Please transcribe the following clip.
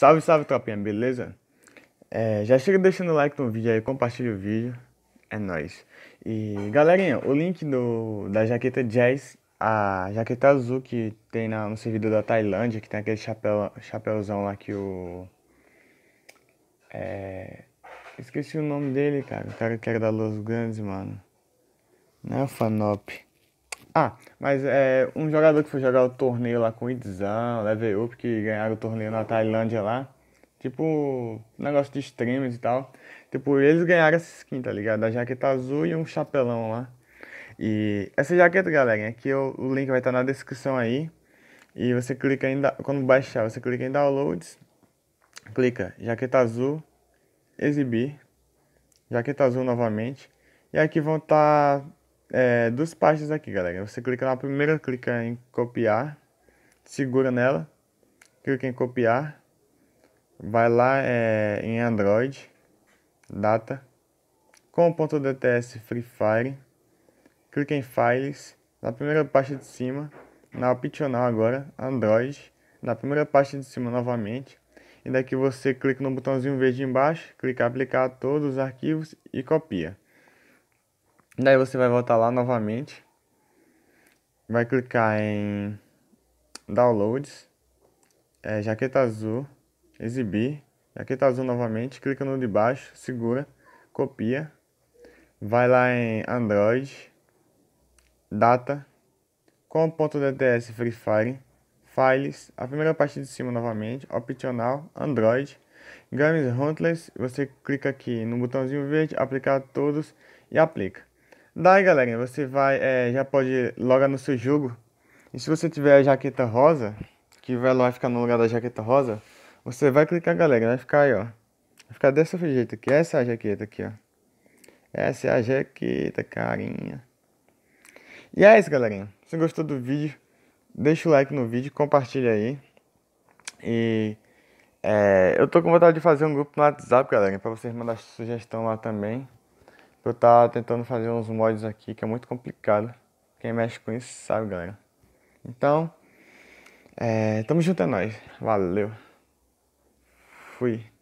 Salve, salve, tropinha, beleza? É, já chega deixando o like no vídeo aí, compartilha o vídeo. É nóis. E galerinha, o link do, da jaqueta jazz, a jaqueta azul que tem na, no servidor da Tailândia, que tem aquele chapéu, chapéuzão lá que o. É, esqueci o nome dele, cara. O cara que era da Los Grandes, mano. Não é o Fanop. Ah, mas é um jogador que foi jogar o torneio lá com o Itzan, Level Up, que ganharam o torneio na Tailândia lá. Tipo, negócio de streams e tal. Tipo, eles ganharam essa skin, tá ligado? A jaqueta azul e um chapelão lá. E essa jaqueta, galera, aqui o link vai estar tá na descrição aí. E você clica ainda Quando baixar, você clica em Downloads. Clica Jaqueta Azul. Exibir. Jaqueta Azul novamente. E aqui vão estar. Tá é, duas pastas aqui, galera. Você clica na primeira, clica em copiar, segura nela, clica em copiar, vai lá é, em Android, data, com ponto dts Free Fire, clica em Files, na primeira pasta de cima, na opcional agora, Android, na primeira pasta de cima novamente, e daqui você clica no botãozinho verde embaixo, clica em aplicar todos os arquivos e copia. Daí você vai voltar lá novamente. Vai clicar em Downloads, é, Jaqueta Azul, Exibir, Jaqueta Azul novamente, clica no de baixo, segura, copia, vai lá em Android, Data, com.dts Free Fire, Files, a primeira parte de cima novamente, Opcional, Android, Games Huntless, você clica aqui no botãozinho verde, aplicar todos e aplica. Daí, galerinha, você vai, é, já pode logar no seu jogo. E se você tiver a jaqueta rosa, que vai ficar no lugar da jaqueta rosa, você vai clicar, galera, vai ficar aí, ó. Vai ficar desse jeito aqui, essa é a jaqueta aqui, ó. Essa é a jaqueta, carinha. E é isso, galerinha. Se gostou do vídeo, deixa o like no vídeo, compartilha aí. E é, eu tô com vontade de fazer um grupo no WhatsApp, galera, pra vocês mandar sugestão lá também. Eu tava tentando fazer uns mods aqui, que é muito complicado. Quem mexe com isso sabe, galera. Então, é, tamo junto é nóis. Valeu. Fui.